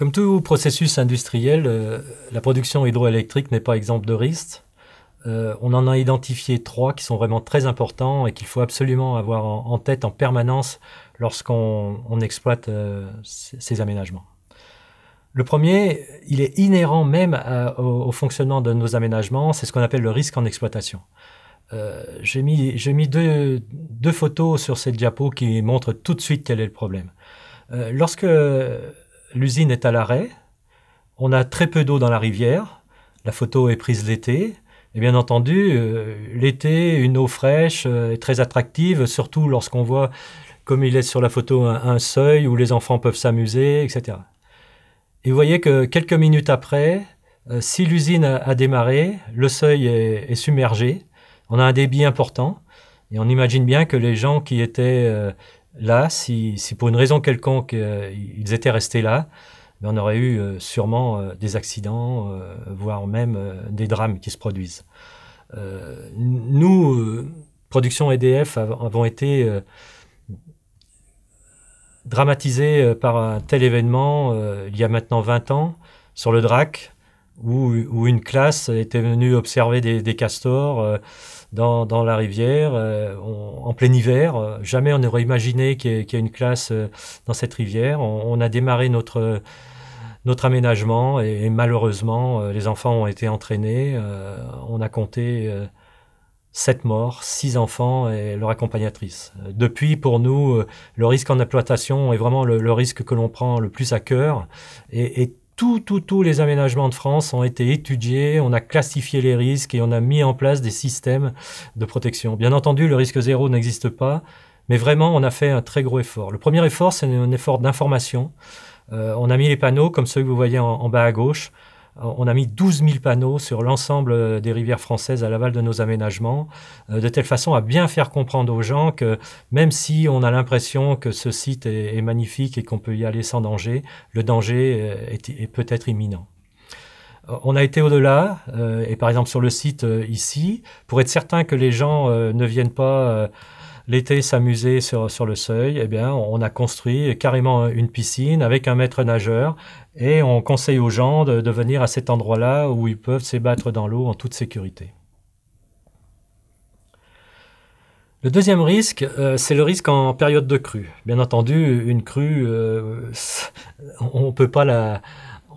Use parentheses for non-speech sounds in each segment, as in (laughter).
Comme tout processus industriel, euh, la production hydroélectrique n'est pas exemple de risque. Euh, on en a identifié trois qui sont vraiment très importants et qu'il faut absolument avoir en, tête en permanence lorsqu'on exploite euh, ces aménagements. Le premier, il est inhérent même au, fonctionnement de nos aménagements, c'est ce qu'on appelle le risque en exploitation. J'ai mis, deux, deux, photos sur cette diapo qui montrent tout de suite quel est le problème. lorsque l'usine est à l'arrêt, on a très peu d'eau dans la rivière, la photo est prise l'été, et bien entendu, euh, l'été, une eau fraîche euh, est très attractive, surtout lorsqu'on voit, comme il est sur la photo, un, seuil où les enfants peuvent s'amuser, etc. Et vous voyez que quelques minutes après, euh, si l'usine a, démarré, le seuil est, submergé, on a un débit important, et on imagine bien que les gens qui étaient là, si, si, pour une raison quelconque, euh, ils étaient restés là, ben, on aurait eu euh, sûrement euh, des accidents, voire même des drames qui se produisent. nous, production EDF, avons été dramatisés par un tel événement il y a maintenant 20 ans sur le DRAC, où, une classe était venue observer des, des castors euh, dans, dans, la rivière euh, en plein hiver. Jamais on n'aurait imaginé qu'il y, ait une classe euh, dans cette rivière. On, a démarré notre notre aménagement et, malheureusement les enfants ont été entraînés. on a compté sept morts, six enfants et leur accompagnatrice. Depuis, pour nous, le risque en exploitation est vraiment le, le risque que l'on prend le plus à cœur et, et tous les aménagements de France ont été étudiés, on a classifié les risques et on a mis en place des systèmes de protection. Bien entendu, le risque zéro n'existe pas, mais vraiment, on a fait un très gros effort. Le premier effort, c'est un effort d'information. Euh, on a mis les panneaux, comme ceux que vous voyez en bas à gauche, on a mis 12 000 panneaux sur l'ensemble euh, des rivières françaises à l'aval de nos aménagements, euh, de telle façon à bien faire comprendre aux gens que même si on a l'impression que ce site est, magnifique et qu'on peut y aller sans danger, le danger euh, est peut-être imminent. On a été au-delà, et par exemple sur le site ici, pour être certain que les gens ne viennent pas l'été s'amuser sur, le seuil, eh bien, on a construit carrément une piscine avec un maître nageur et on conseille aux gens de, venir à cet endroit-là où ils peuvent s'ébattre dans l'eau en toute sécurité. Le deuxième risque, euh, c'est le risque en période de crue. Bien entendu, une crue, euh, (laughs) on ne peut pas la,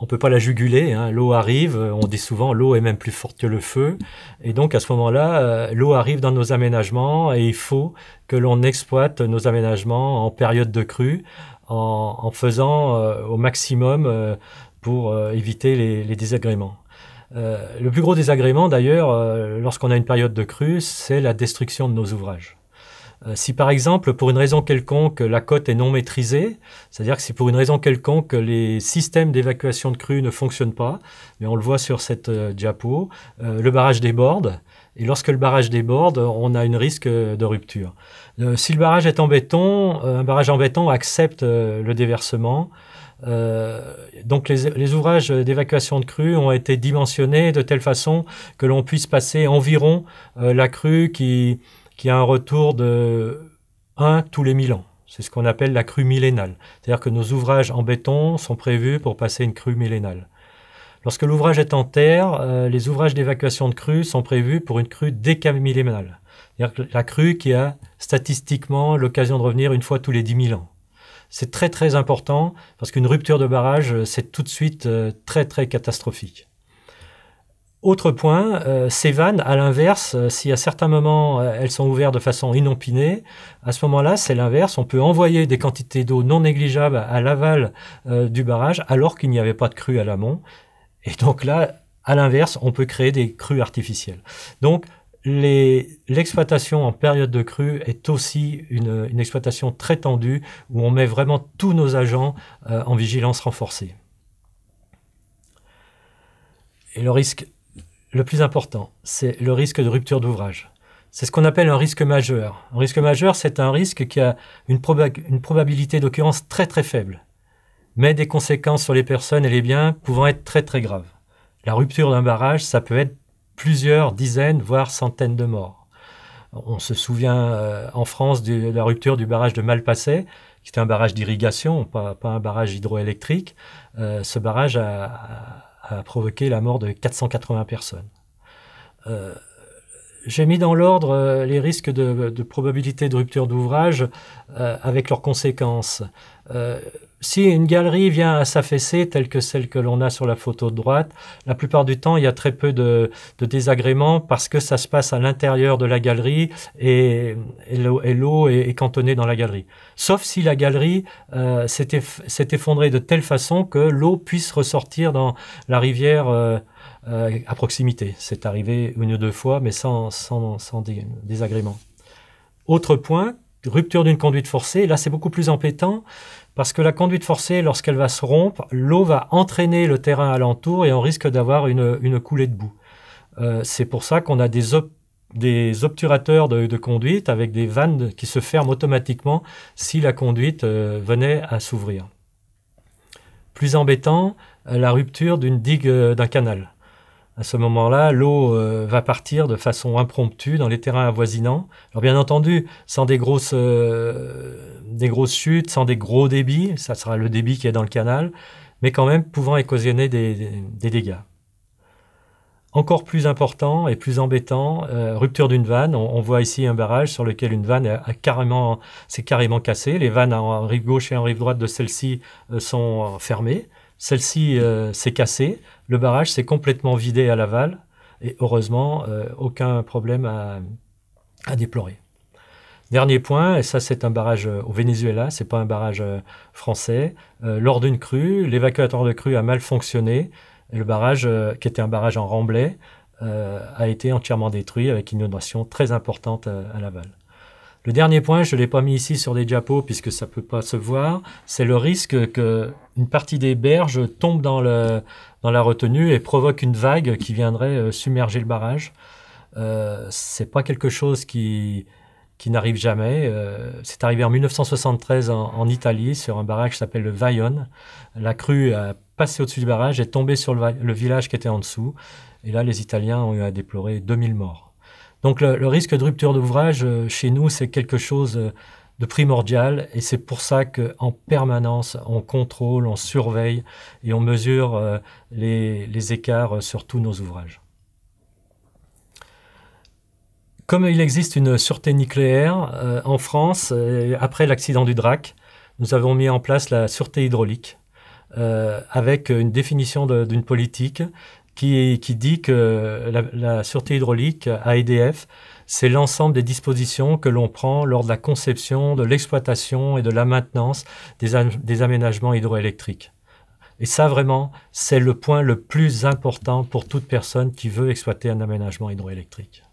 on peut pas la juguler. Hein. L'eau arrive, euh, on dit souvent l'eau est même plus forte que le feu. Et donc à ce moment-là, euh, l'eau arrive dans nos aménagements et il faut que l'on exploite nos aménagements en période de crue en, faisant euh, au maximum pour éviter les désagréments. le plus gros désagrément d'ailleurs, lorsqu'on a une période de crue, c'est la destruction de nos ouvrages. Euh, si par exemple, pour une raison quelconque, la cote est non maîtrisée, c'est-à-dire que si pour une raison quelconque, les systèmes d'évacuation de crue ne fonctionnent pas, mais on le voit sur cette euh, diapo, euh, le barrage déborde. Et lorsque le barrage déborde, on a un risque de rupture. si le barrage est en béton, un barrage en béton accepte le déversement. donc les, ouvrages d'évacuation de crue ont été dimensionnés de telle façon que l'on puisse passer environ la crue qui, qui a un retour de 1 tous les 1000 ans. C'est ce qu'on appelle la crue millénale. C'est-à-dire que nos ouvrages en béton sont prévus pour passer une crue millénale. Lorsque l'ouvrage est en terre, euh, les ouvrages d'évacuation de crue sont prévus pour une crue décamillénale. C'est-à-dire la crue qui a statistiquement l'occasion de revenir une fois tous les dix mille ans. C'est très très important parce qu'une rupture de barrage, euh, c'est tout de suite euh, très très catastrophique. Autre point, euh, ces vannes, à l'inverse, euh, si à certains moments euh, elles sont ouvertes de façon inopinée, à ce moment-là, c'est l'inverse. On peut envoyer des quantités d'eau non négligeables à l'aval du barrage alors qu'il n'y avait pas de crue à l'amont. Et donc là, à l'inverse, on peut créer des crues artificielles. Donc, l'exploitation en période de crue est aussi une, une, exploitation très tendue où on met vraiment tous nos agents en vigilance renforcée. Et le risque le plus important, c'est le risque de rupture d'ouvrage. C'est ce qu'on appelle un risque majeur. Un risque majeur, c'est un risque qui a une, probabilité d'occurrence très très faible, mais des conséquences sur les personnes et les biens pouvant être très très graves. La rupture d'un barrage, ça peut être plusieurs dizaines, voire centaines de morts. On se souvient euh, en France de la rupture du barrage de Malpasset, qui était un barrage d'irrigation, pas, un barrage hydroélectrique. Euh, ce barrage a a provoqué la mort de 480 personnes. Euh, j'ai mis dans l'ordre euh, les risques de, probabilité de rupture d'ouvrage euh, avec leurs conséquences. Euh, si une galerie vient à s'affaisser, telle que celle que l'on a sur la photo de droite, la plupart du temps, il y a très peu de, de désagréments parce que ça se passe à l'intérieur de la galerie et, l'eau est, cantonnée dans la galerie. Sauf si la galerie euh, s'est effondrée de telle façon que l'eau puisse ressortir dans la rivière euh, euh, à proximité. C'est arrivé une ou deux fois, mais sans, sans, sans désagrément. Autre point, rupture d'une conduite forcée. Là, c'est beaucoup plus embêtant parce que la conduite forcée, lorsqu'elle va se rompre, l'eau va entraîner le terrain alentour et on risque d'avoir une, une, coulée de boue. Euh, c'est pour ça qu'on a des, des obturateurs de, conduite avec des vannes qui se ferment automatiquement si la conduite euh, venait à s'ouvrir. Plus embêtant, euh, la rupture d'une digue d'un canal à ce moment-là, l'eau euh, va partir de façon impromptue dans les terrains avoisinants. Alors bien entendu, sans des grosses, euh, des grosses chutes, sans des gros débits, ça sera le débit qui est dans le canal, mais quand même pouvant occasionner des, des, dégâts. Encore plus important et plus embêtant, euh, rupture d'une vanne. On, voit ici un barrage sur lequel une vanne a, carrément, s'est carrément cassée. Les vannes en rive gauche et en rive droite de celle-ci sont fermées. Celle-ci euh, s'est cassée, le barrage s'est complètement vidé à l'aval, et heureusement, euh, aucun problème à, déplorer. Dernier point, et ça c'est un barrage euh, au Venezuela, ce n'est pas un barrage français. lors d'une crue, l'évacuateur de crue a mal fonctionné, et le barrage, qui était un barrage en remblai, a été entièrement détruit avec une inondation très importante à l'aval. Le dernier point, je ne l'ai pas mis ici sur des diapos puisque ça ne peut pas se voir, c'est le risque qu'une partie des berges tombe dans, le, dans, la retenue et provoque une vague qui viendrait euh, submerger le barrage. Euh, c'est pas quelque chose qui, qui n'arrive jamais. Euh, c'est arrivé en 1973 en, Italie sur un barrage qui s'appelle le Vaillon. La crue a passé au-dessus du barrage et tombé sur le, le village qui était en dessous. Et là, les Italiens ont eu à déplorer 2000 morts. Donc le, risque de rupture d'ouvrage, euh, chez nous, c'est quelque chose euh, de primordial et c'est pour ça qu'en permanence, on contrôle, on surveille et on mesure euh, les, écarts sur tous nos ouvrages. Comme il existe une sûreté nucléaire en France, après l'accident du DRAC, nous avons mis en place la sûreté hydraulique avec une définition d'une politique qui, qui dit que la, sûreté hydraulique à EDF, c'est l'ensemble des dispositions que l'on prend lors de la conception, de l'exploitation et de la maintenance des, des aménagements hydroélectriques. Et ça, vraiment, c'est le point le plus important pour toute personne qui veut exploiter un aménagement hydroélectrique.